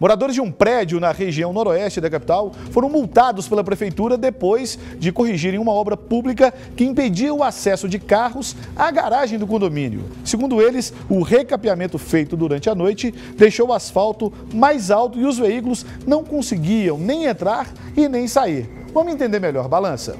Moradores de um prédio na região noroeste da capital foram multados pela prefeitura depois de corrigirem uma obra pública que impedia o acesso de carros à garagem do condomínio. Segundo eles, o recapeamento feito durante a noite deixou o asfalto mais alto e os veículos não conseguiam nem entrar e nem sair. Vamos entender melhor, balança.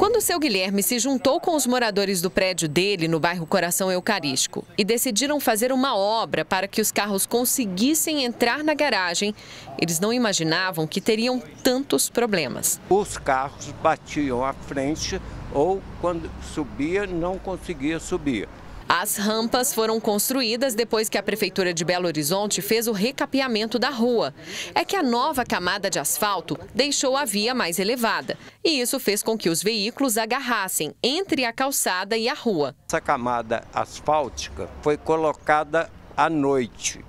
Quando o seu Guilherme se juntou com os moradores do prédio dele, no bairro Coração Eucarístico, e decidiram fazer uma obra para que os carros conseguissem entrar na garagem, eles não imaginavam que teriam tantos problemas. Os carros batiam à frente ou, quando subia, não conseguia subir. As rampas foram construídas depois que a Prefeitura de Belo Horizonte fez o recapeamento da rua. É que a nova camada de asfalto deixou a via mais elevada. E isso fez com que os veículos agarrassem entre a calçada e a rua. Essa camada asfáltica foi colocada à noite.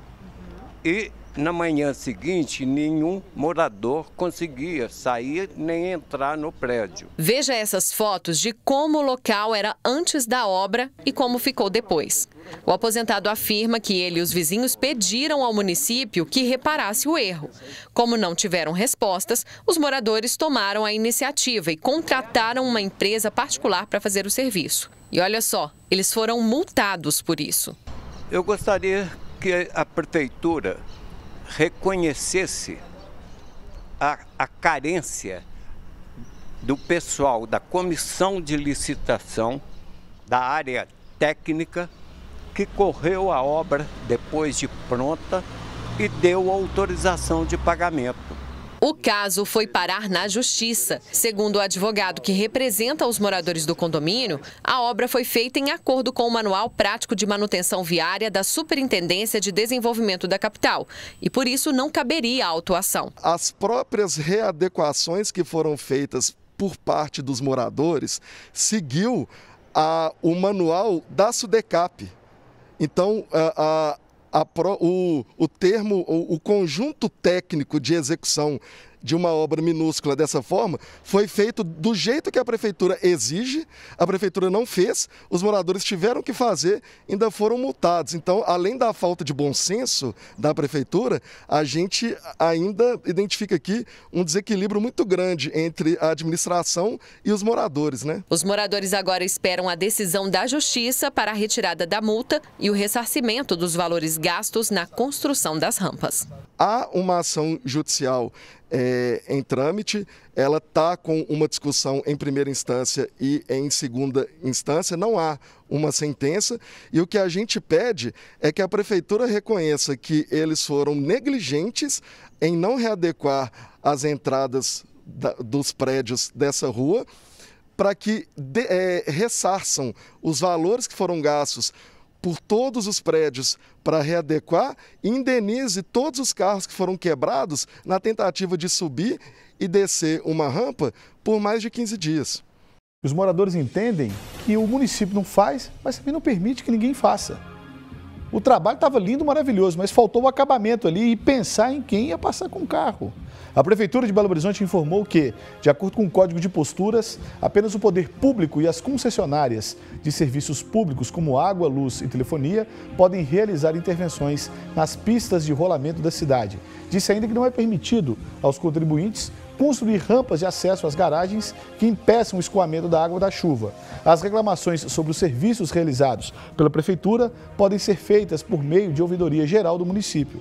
E na manhã seguinte, nenhum morador conseguia sair nem entrar no prédio. Veja essas fotos de como o local era antes da obra e como ficou depois. O aposentado afirma que ele e os vizinhos pediram ao município que reparasse o erro. Como não tiveram respostas, os moradores tomaram a iniciativa e contrataram uma empresa particular para fazer o serviço. E olha só, eles foram multados por isso. Eu gostaria que a prefeitura reconhecesse a, a carência do pessoal da comissão de licitação da área técnica que correu a obra depois de pronta e deu autorização de pagamento. O caso foi parar na justiça. Segundo o advogado que representa os moradores do condomínio, a obra foi feita em acordo com o Manual Prático de Manutenção Viária da Superintendência de Desenvolvimento da Capital e, por isso, não caberia a autuação. As próprias readequações que foram feitas por parte dos moradores seguiu a, o manual da SUDECAP. Então, a, pro, o, o termo, o, o conjunto técnico de execução de uma obra minúscula dessa forma foi feito do jeito que a prefeitura exige, a prefeitura não fez, os moradores tiveram que fazer, ainda foram multados. Então, além da falta de bom senso da prefeitura, a gente ainda identifica aqui um desequilíbrio muito grande entre a administração e os moradores, né? Os moradores agora esperam a decisão da justiça para a retirada da multa e o ressarcimento dos valores gastos na construção das rampas. Há uma ação judicial é, em trâmite, ela está com uma discussão em primeira instância e em segunda instância, não há uma sentença, e o que a gente pede é que a prefeitura reconheça que eles foram negligentes em não readequar as entradas da, dos prédios dessa rua para que de, é, ressarçam os valores que foram gastos por todos os prédios para readequar, indenize todos os carros que foram quebrados na tentativa de subir e descer uma rampa por mais de 15 dias. Os moradores entendem que o município não faz, mas também não permite que ninguém faça. O trabalho estava lindo, maravilhoso, mas faltou o acabamento ali e pensar em quem ia passar com o carro. A Prefeitura de Belo Horizonte informou que, de acordo com o Código de Posturas, apenas o poder público e as concessionárias de serviços públicos como água, luz e telefonia podem realizar intervenções nas pistas de rolamento da cidade. Disse ainda que não é permitido aos contribuintes construir rampas de acesso às garagens que impeçam o escoamento da água da chuva. As reclamações sobre os serviços realizados pela Prefeitura podem ser feitas por meio de ouvidoria geral do município.